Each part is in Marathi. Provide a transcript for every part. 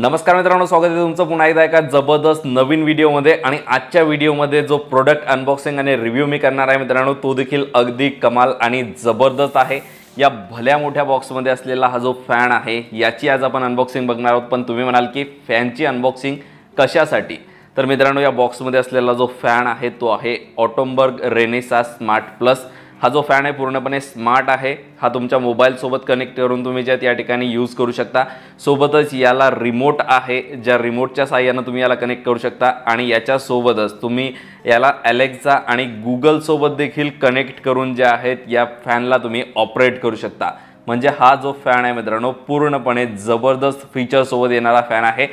नमस्कार मित्रांनो स्वागत आहे तुमचं पुन्हा एकदा एका जबरदस्त नवीन व्हिडिओमध्ये आणि आजच्या व्हिडिओमध्ये जो प्रोडक्ट अनबॉक्सिंग आणि रिव्ह्यू मी करणार आहे मित्रांनो तो देखील अगदी कमाल आणि जबरदस्त आहे या भल्या मोठ्या बॉक्समध्ये असलेला हा जो फॅन आहे याची आज आपण अनबॉक्सिंग बघणार आहोत पण तुम्ही म्हणाल की फॅनची अनबॉक्सिंग कशासाठी तर मित्रांनो या बॉक्समध्ये असलेला जो फॅन आहे तो आहे ऑटोमबर्ग रेनेसा स्मार्ट प्लस हा जो फॅन आहे पूर्णपणे स्मार्ट आहे हा तुमच्या मोबाईलसोबत कनेक्ट करून तुम्ही ज्यात या ठिकाणी यूज करू शकता सोबतच याला रिमोट आहे ज्या रिमोटच्या साह्यानं तुम्ही याला कनेक्ट करू शकता आणि याच्यासोबतच तुम्ही याला अलेक्झा आणि गुगलसोबत देखील कनेक्ट करून जे आहेत या फॅनला तुम्ही ऑपरेट करू शकता म्हणजे हा जो फॅन आहे मित्रांनो पूर्णपणे जबरदस्त फीचरसोबत येणारा फॅन आहे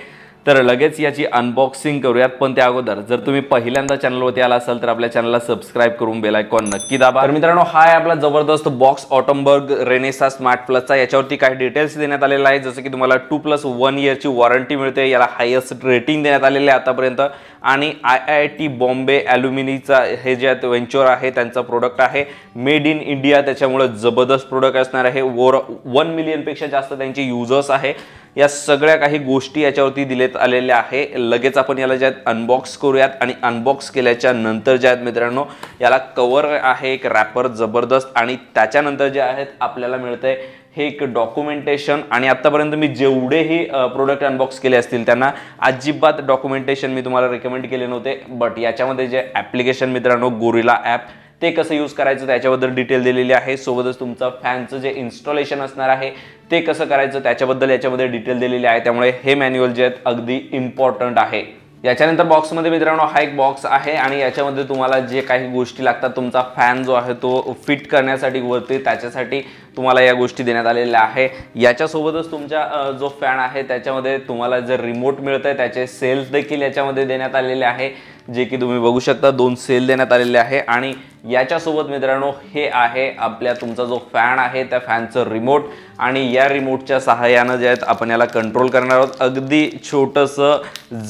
तर लगेच याची अनबॉक्सिंग करूयात पण त्या अगोदर जर तुम्ही पहिल्यांदा चॅनलवरती आला असाल तर आपल्या चॅनलला सबस्क्राईब करून बेलायकॉन नक्की दाबा तर मित्रांनो हा आपला जबरदस्त बॉक्स ऑटोमबर्ग रेनेसा स्मार्ट प्लसचा याच्यावरती काही डिटेल्स देण्यात आलेला आहे जसं की तुम्हाला टू प्लस वन इयरची वॉरंटी मिळते याला हायस्ट रेटिंग देण्यात आलेले आहे आतापर्यंत आणि आय आय टी बॉम्बे ॲल्युमिनीचा हे जे व्हेंचर आहे त्यांचा प्रोडक्ट आहे मेड इन इंडिया त्याच्यामुळे जबरदस्त प्रोडक्ट असणार आहे वर वन मिलियनपेक्षा जास्त त्यांचे युजर्स आहे या सगळ्या काही गोष्टी याच्यावरती दिलेत आलेल्या आहे लगेच आपण याला ज्यात अनबॉक्स करूयात आणि अनबॉक्स केल्याच्या नंतर ज्या आहेत मित्रांनो याला कवर आहे एक रॅपर जबरदस्त आणि त्याच्यानंतर जे आहेत आपल्याला मिळतंय हे एक डॉक्युमेंटेशन आणि आत्तापर्यंत मी जेवढेही प्रोडक्ट अनबॉक्स केले असतील त्यांना अजिबात डॉक्युमेंटेशन मी तुम्हाला रेकमेंड केले नव्हते बट याच्यामध्ये जे ॲप्लिकेशन मित्रांनो गोरिला ॲप ते कसं यूज करायचं त्याच्याबद्दल डिटेल दिलेली आहे सोबतच तुमचं फॅनचं जे इन्स्टॉलेशन असणार आहे ते कसं करायचं त्याच्याबद्दल याच्यामध्ये डिटेल दिलेली आहे त्यामुळे हे मॅन्युअल जे आहेत अगदी इम्पॉर्टंट आहे याच्यानंतर बॉक्समध्ये मित्रांनो हा एक बॉक्स आहे आणि याच्यामध्ये तुम्हाला जे काही गोष्टी लागतात तुमचा फॅन जो आहे तो फिट करण्यासाठी वरती त्याच्यासाठी तुम्हाला या गोष्टी देण्यात आलेल्या आहे याच्यासोबतच तुमचा जो फॅन आहे त्याच्यामध्ये तुम्हाला जर रिमोट मिळतं आहे त्याचे सेल्स देखील याच्यामध्ये देण्यात आलेले आहे जे की तुम्ही बघू शकता दोन सेल देण्यात आलेले आहे आणि याच्यासोबत मित्रांनो हे आहे आपल्या तुमचा जो फॅन आहे त्या फॅनचं रिमोट आणि या रिमोटच्या सहाय्यानं जे आहेत आपण याला कंट्रोल करणार आहोत अगदी छोटंसं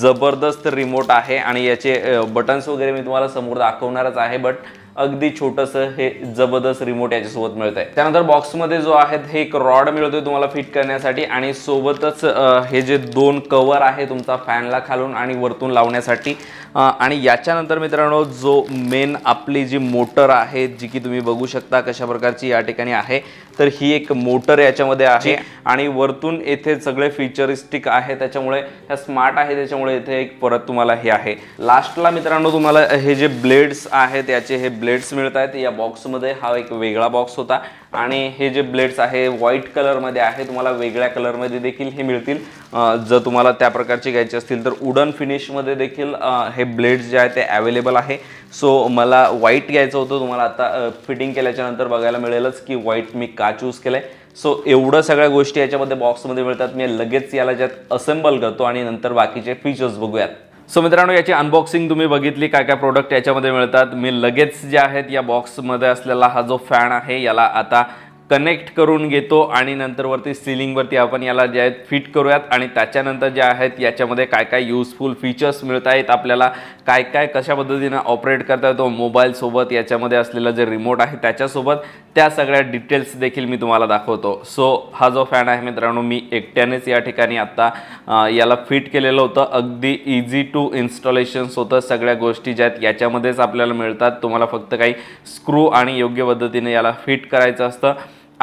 जबरदस्त रिमोट आहे आणि याचे बटन्स वगैरे मी तुम्हाला समोर दाखवणारच आहे बट अगदी छोटंसं हे जबरदस्त रिमोट याच्यासोबत मिळत आहे त्यानंतर बॉक्समध्ये जो आहे हे एक रॉड मिळतोय तुम्हाला फिट करण्यासाठी आणि सोबतच हे जे दोन कवर आहे तुमचा फॅनला खालून आणि वरतून लावण्यासाठी आणि याच्यानंतर मित्रांनो जो मेन आपली जी मोटर आहे जी की तुम्ही बघू शकता कशा प्रकारची या ठिकाणी आहे तर ही एक मोटर याच्यामध्ये आहे आणि वरतून येथे सगळे फीचरिस्टिक आहे त्याच्यामुळे ह्या स्मार्ट आहे त्याच्यामुळे इथे एक परत तुम्हाला हे आहे लास्टला मित्रांनो तुम्हाला हे जे ब्लेड्स आहेत याचे हे ब्लेड्स मिळत आहेत या बॉक्समध्ये हा एक वेगळा बॉक्स होता आणि हे जे ब्लेड्स आहे व्हाईट कलरमध्ये आहे तुम्हाला वेगळ्या कलरमध्ये देखील हे मिळतील जर तुम्हाला त्या प्रकारचे घ्यायचे असतील तर उडन फिनिशमध्ये देखील हे ब्लेड्स जे आहे ते अवेलेबल आहे सो मला व्हाईट घ्यायचं होतं तुम्हाला आता फिटिंग केल्याच्यानंतर बघायला मिळेलच की व्हाईट मी का चूज केलं आहे सो एवढं सगळ्या गोष्टी याच्यामध्ये बॉक्समध्ये मिळतात मी लगेच याला ज्यात असेंबल करतो आणि नंतर बाकीचे फीचर्स बघूयात सो मित्रांनो याची अनबॉक्सिंग तुम्ही बघितली काय काय प्रोडक्ट याच्यामध्ये मिळतात मी लगेच जे आहेत या बॉक्समध्ये असलेला हा जो फॅन आहे याला आता कनेक्ट करून घेतो आणि नंतरवरती सिलिंगवरती आपण याला जे आहेत फिट करूयात आणि त्याच्यानंतर जे आहेत याच्यामध्ये काय काय युजफुल फीचर्स मिळत आहेत आपल्याला काय काय कशा पद्धतीनं ऑपरेट करता येतो मोबाईलसोबत याच्यामध्ये असलेला जे रिमोट आहे त्याच्यासोबत त्या सगळ्या डिटेल्स देखील मी तुम्हाला दाखवतो सो हा जो फॅन आहे मित्रांनो मी एकट्यानेच या ठिकाणी आत्ता याला फिट केलेलं होतं अगदी इझी टू इन्स्टॉलेशन्स होतं सगळ्या गोष्टी आहेत याच्यामध्येच आपल्याला मिळतात तुम्हाला फक्त काही स्क्रू आणि योग्य पद्धतीने याला फिट करायचं असतं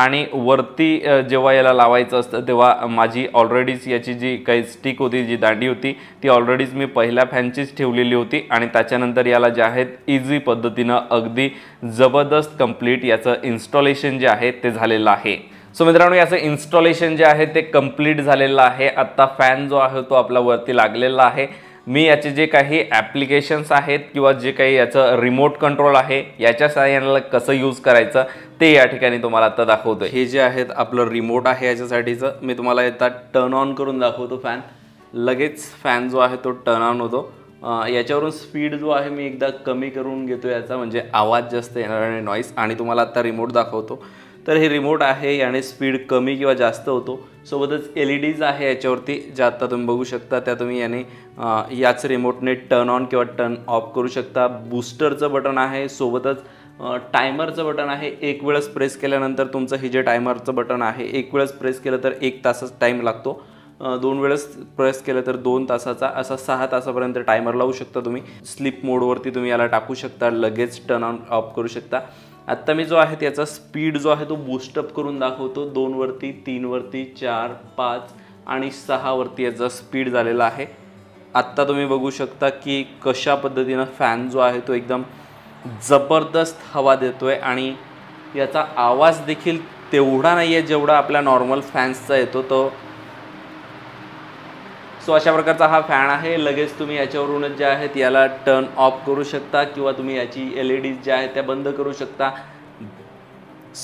आणि वरती जेव्हा याला लावायचं असतं तेव्हा माझी ऑलरेडीच याची जी काही स्टिक होती जी दांडी होती ती ऑलरेडीच मी पहिल्या फॅनचीच ठेवलेली होती आणि त्याच्यानंतर याला जे आहेत इझी पद्धतीनं अगदी जबरदस्त कंप्लीट याचं इन्स्टॉलेशन जे आहे ते झालेलं आहे सो मित्रांनो याचं इन्स्टॉलेशन जे आहे ते कंप्लीट झालेलं आहे आत्ता फॅन जो आहे तो आपला वरती लागलेला आहे मी याचे जे काही ॲप्लिकेशन्स आहेत किंवा जे काही याचं रिमोट कंट्रोल आहे याच्या सहाय्याला कसं यूज करायचं ते या ठिकाणी तुम्हाला आता दाखवतो हे जे आहेत आपलं रिमोट आहे याच्यासाठीचं मी तुम्हाला आता टर्न ऑन करून दाखवतो फॅन लगेच फॅन जो आहे तो टर्न ऑन होतो याच्यावरून स्पीड जो आहे मी एकदा कमी करून घेतो याचा म्हणजे आवाज जास्त येणार आणि नॉईस आणि तुम्हाला आत्ता रिमोट दाखवतो तर हे रिमोट आहे याने स्पीड कमी किंवा जास्त होतो सोबतच एल ई डीज आहे याच्यावरती ज्या आत्ता तुम्ही बघू शकता त्या तुम्ही याने याच रिमोटने टर्न ऑन किंवा टर्न ऑफ करू शकता बूस्टरचं बटन आहे सोबतच टायमरचं बटन आहे एक वेळेस प्रेस केल्यानंतर तुमचं हे जे टायमरचं बटन आहे एक वेळेस प्रेस केलं तर एक तासच टाईम लागतो दोन वेळेस प्रेस केलं तर दोन तासाचा असा सहा तासापर्यंत टायमर लावू शकता तुम्ही स्लीप मोडवरती तुम्ही याला टाकू शकता लगेच टर्न ऑन ऑफ करू शकता आत्ता मी जो आहे त्याचा स्पीड जो आहे तो बूस्टअप करून दाखवतो दोनवरती तीनवरती चार पाच आणि सहावरती याचा स्पीड झालेला आहे आत्ता तुम्ही बघू शकता की कशा पद्धतीनं फॅन जो आहे तो एकदम जबरदस्त हवा देतो आहे आणि याचा आवाज देखील तेवढा नाही आहे जेवढा आपल्या नॉर्मल फॅन्सचा येतो तो सो अशा प्रकारचा हा फॅन आहे लगेच तुम्ही याच्यावरूनच जे आहेत याला टर्न ऑफ करू शकता किंवा तुम्ही याची एल ई डीज ज्या आहेत त्या बंद करू शकता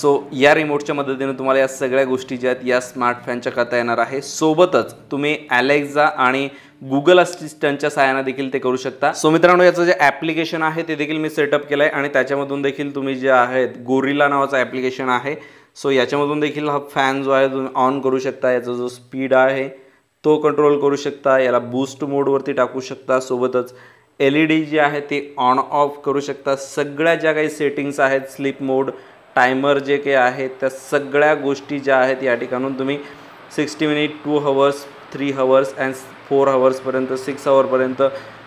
सो या रिमोटच्या मदतीने तुम्हाला या सगळ्या गोष्टी ज्या आहेत या स्मार्ट फॅनच्या करता येणार आहे सोबतच तुम्ही ॲलेक्झा आणि गुगल असिस्टंटच्या सहाय्याने देखील ते करू शकता सो मित्रांनो याचं जे ॲप्लिकेशन आहे ते देखील मी सेटअप केलं आहे आणि त्याच्यामधून देखील तुम्ही जे आहेत गोरिला नावाचं ॲप्लिकेशन आहे सो याच्यामधून देखील हा फॅन जो आहे तुम्ही ऑन करू शकता याचा जो स्पीड आहे तो कंट्रोल करू शकता याला बूस्ट मोडवरती टाकू शकता सोबतच एल ई डी जी आहे ती ऑन ऑफ करू शकता सगळ्या ज्या काही सेटिंग्स आहेत स्लीप मोड टायमर जे काही आहेत त्या सगळ्या गोष्टी ज्या आहेत या ठिकाणून तुम्ही sixty minute two hours three hours and four हवर्सपर्यंत सिक्स हवरपर्यंत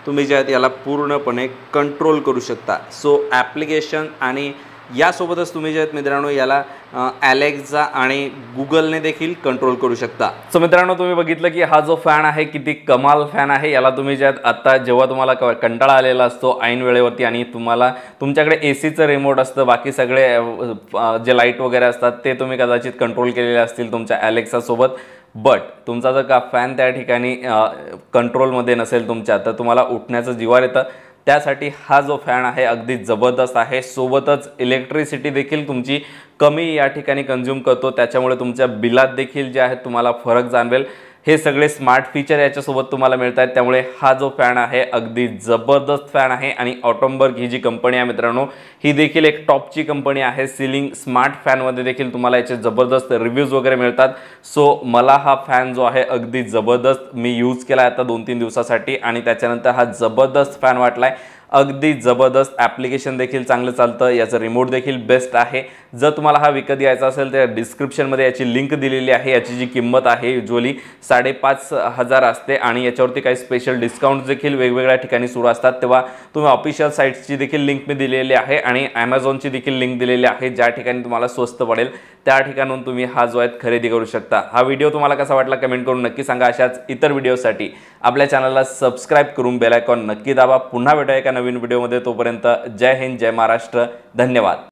तुम्ही जे आहेत याला पूर्णपणे कंट्रोल करू शकता सो ॲप्लिकेशन आणि यासोबतच तुम्ही जे आहेत मित्रांनो याला ॲलेक्सा आणि गुगलने देखील कंट्रोल करू शकता सो मित्रांनो तुम्ही बघितलं की हा जो फॅन आहे किती कमाल फॅन आहे याला तुम्ही जे आहेत आत्ता जेव्हा तुम्हाला कंटाळा आलेला असतो ऐन वेळेवरती आणि तुम्हाला तुमच्याकडे ए सीचं रिमोट असतं बाकी सगळे जे लाईट वगैरे असतात ते तुम्ही कदाचित कंट्रोल केलेले असतील तुमच्या ॲलेक्सासोबत बट तुमचा जर का फॅन त्या ठिकाणी कंट्रोलमध्ये नसेल तुमच्या तर तुम्हाला उठण्याचं जीवार येतं त्यासाठी हा जो फॅन आहे अगदी जबरदस्त आहे सोबतच इलेक्ट्रिसिटी देखील तुमची कमी या ठिकाणी कन्झ्युम करतो त्याच्यामुळे तुमच्या बिलात देखील जे आहे तुम्हाला फरक जाणवेल हे सगळे स्मार्ट फीचर याच्यासोबत तुम्हाला मिळत आहेत त्यामुळे हा जो फॅन आहे अगदी जबरदस्त फॅन आहे आणि ऑटोम्बर्ग ही जी कंपनी आहे मित्रांनो ही देखील एक टॉपची कंपनी आहे सिलिंग स्मार्ट फॅनमध्ये देखील तुम्हाला याचे जबरदस्त रिव्ह्यूज वगैरे मिळतात सो मला हा फॅन जो आहे अगदी जबरदस्त मी यूज केला आता दोन तीन दिवसासाठी आणि त्याच्यानंतर हा जबरदस्त फॅन वाटला आहे अगदी जबरदस्त ॲप्लिकेशन देखील चांगलं चालतं याचं रिमोट देखील बेस्ट आहे जर तुम्हाला हा विकत घ्यायचा असेल तर डिस्क्रिप्शनमध्ये याची लिंक दिलेली आहे याची जी किंमत आहे युजली साडेपाच हजार असते आणि याच्यावरती काही स्पेशल डिस्काउंट देखील वेगवेगळ्या ठिकाणी सुरू असतात तेव्हा तुम्ही ऑफिशियल साईट्सची देखील लिंक मी दिलेली आहे आणि ॲमेझॉनची देखील लिंक दिलेली आहे ज्या ठिकाणी तुम्हाला स्वस्त पडेल त्या ठिकाणून तुम्ही हा जो आहे खरेदी करू शकता हा व्हिडिओ तुम्हाला कसा वाटला कमेंट करून नक्की सांगा अशाच इतर व्हिडिओसाठी आपल्या चॅनलला सबस्क्राईब करून बेलायकॉन नक्की दाबा पुन्हा भेटूया एका नवीन व्हिडिओमध्ये तोपर्यंत जय हिंद जय महाराष्ट्र धन्यवाद